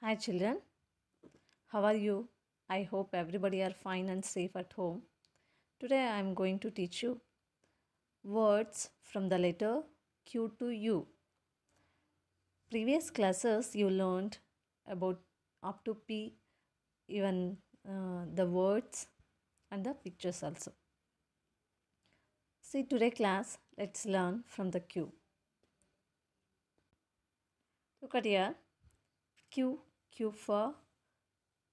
Hi children, how are you? I hope everybody are fine and safe at home. Today I am going to teach you words from the letter Q to U. Previous classes you learned about up to P, even uh, the words and the pictures also. See today class, let's learn from the Q. Look at here. Q Q for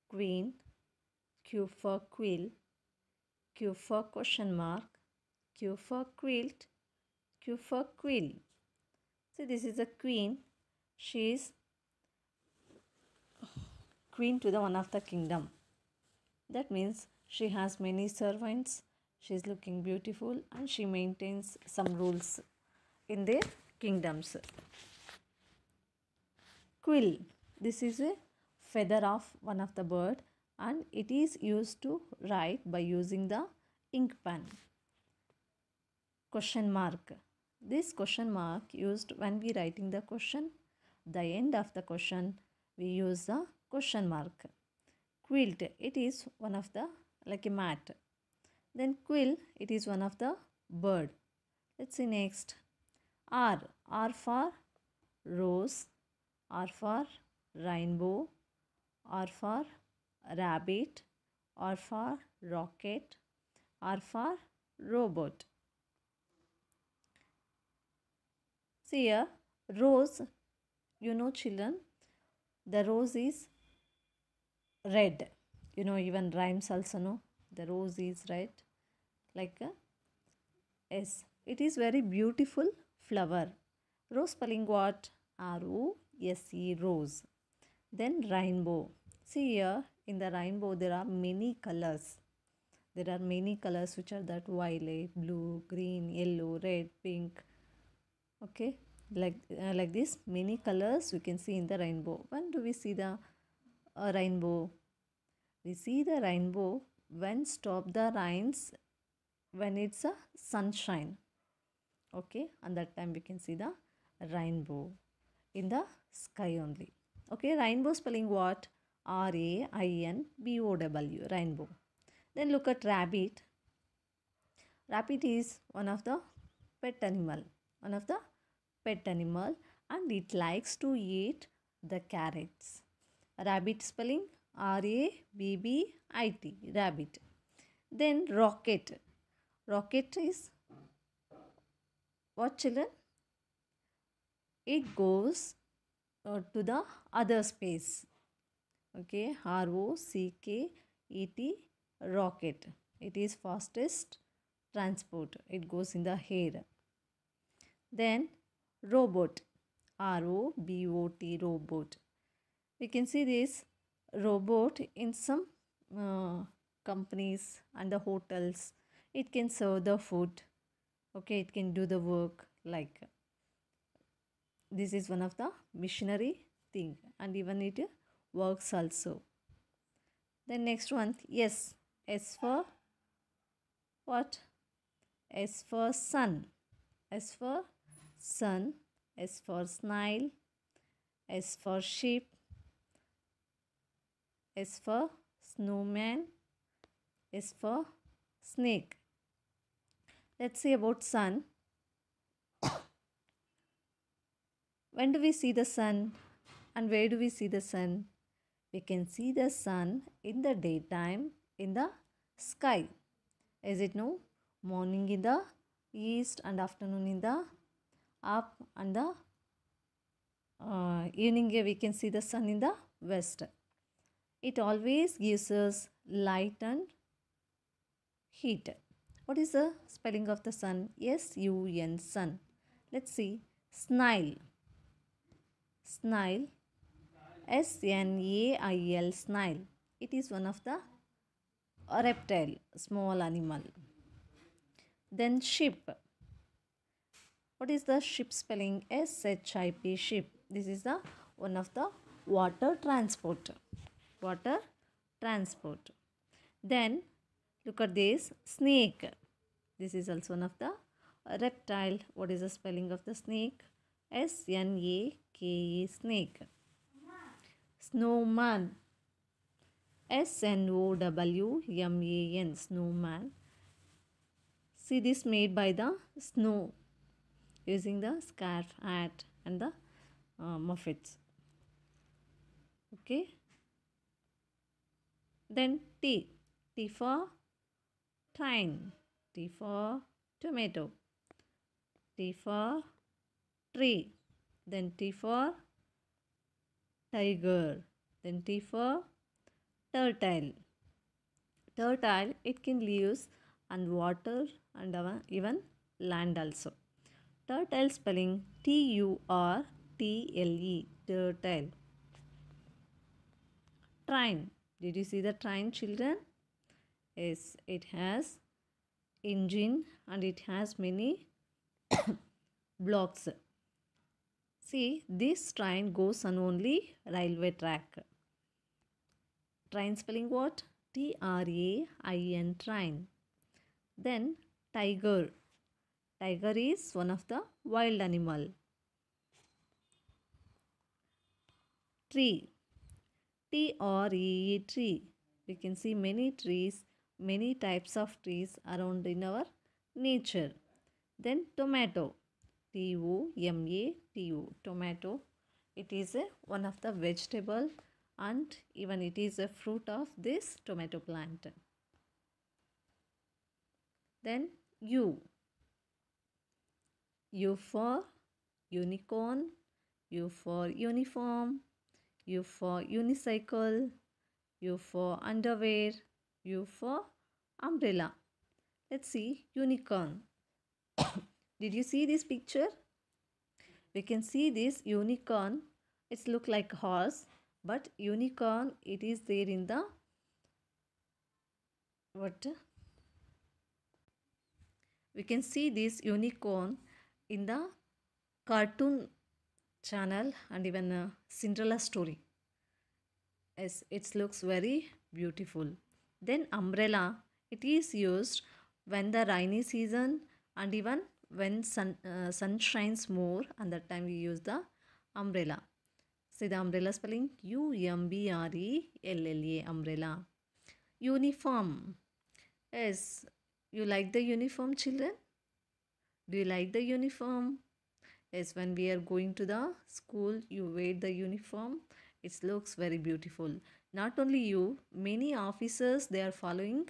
queen, Q for quill, Q for question mark, Q for quilt, Q for quill. So this is a queen. She is queen to the one of the kingdom. That means she has many servants. She is looking beautiful and she maintains some rules in their kingdoms. Quill. This is a feather of one of the bird and it is used to write by using the ink pen. Question mark. This question mark used when we writing the question. The end of the question we use the question mark. Quilt. It is one of the like a mat. Then quill. It is one of the bird. Let's see next. R. R for rose. R for rainbow or for rabbit or for rocket or for robot. See a rose, you know children, the rose is red. You know even rhymes also know, the rose is red. Like a S. It is very beautiful flower. Rose spelling what? R-O-S-E, rose. Then rainbow. See here in the rainbow there are many colors. There are many colors which are that violet, blue, green, yellow, red, pink. Okay, like uh, like this many colors we can see in the rainbow. When do we see the uh, rainbow? We see the rainbow when stop the rains when it's a sunshine. Okay, and that time we can see the rainbow in the sky only. Okay, rainbow spelling what? R-A-I-N-B-O-W, rainbow. Then look at rabbit. Rabbit is one of the pet animal, one of the pet animal and it likes to eat the carrots. Rabbit spelling R-A-B-B-I-T, rabbit. Then rocket. Rocket is what children? It goes uh, to the other space okay R O C K E T rocket it is fastest transport it goes in the air then robot R O B O T robot we can see this robot in some uh, companies and the hotels it can serve the food okay it can do the work like this is one of the missionary thing and even it works also. The next one, yes, S for what? S for sun, S for sun, S for snail, S for sheep, S for snowman, S for snake. Let's see about sun. When do we see the sun? And where do we see the sun? We can see the sun in the daytime in the sky. Is it no? Morning in the east and afternoon in the up and the uh, evening we can see the sun in the west. It always gives us light and heat. What is the spelling of the sun? S-U-N, sun. Let's see. Snile snail S N A I L snail. It is one of the reptile, small animal. Then ship. What is the ship spelling? S H I P ship. This is the one of the water transport. Water transport. Then look at this snake. This is also one of the reptile. What is the spelling of the snake? S snake, snowman, K A snowman. See this made by the snow using the scarf, hat and the uh, muffins. Okay. Then T. T for time. T for tomato. T for tree. Then T for tiger. Then T for turtle. Turtle, it can live on water and even land also. Turtle spelling T-U-R-T-L-E. Turtle. Train. Did you see the train children? Yes, it has engine and it has many blocks. See, this train goes on only railway track. Train spelling what? T-R-A-I-N, train. Then, tiger. Tiger is one of the wild animal. Tree. T-R-E-E, tree. We can see many trees, many types of trees around in our nature. Then, tomato T O M A T O tomato. It is a, one of the vegetable and even it is a fruit of this tomato plant. Then U. U for unicorn, U for uniform, U for unicycle, U for underwear, U for umbrella. Let's see unicorn. Did you see this picture? We can see this unicorn. It's look like horse but unicorn it is there in the what we can see this unicorn in the cartoon channel and even a Cinderella story yes it looks very beautiful then umbrella it is used when the rainy season and even when sun, uh, sun shines more and that time we use the umbrella. See the umbrella spelling U-M-B-R-E-L-L-A umbrella. Uniform. Yes, you like the uniform children? Do you like the uniform? Yes, when we are going to the school, you wear the uniform. It looks very beautiful. Not only you, many officers, they are following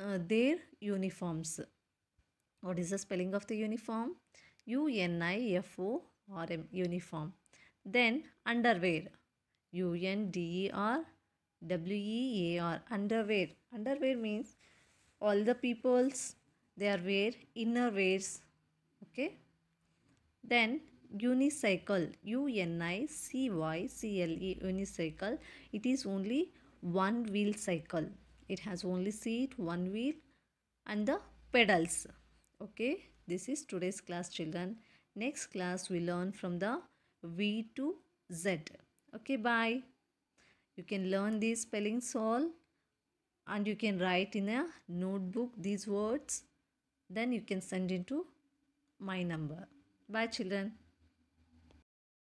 uh, their uniforms. What is the spelling of the uniform? U-N-I-F-O-R-M, uniform. Then underwear, U-N-D-E-R, W-E-A-R, underwear. Underwear means all the peoples, they are wear inner wears, okay? Then unicycle, U-N-I-C-Y-C-L-E, unicycle. It is only one wheel cycle. It has only seat, one wheel and the pedals Okay, this is today's class children. Next class we learn from the V to Z. Okay, bye. You can learn these spellings all and you can write in a notebook these words. Then you can send into my number. Bye children.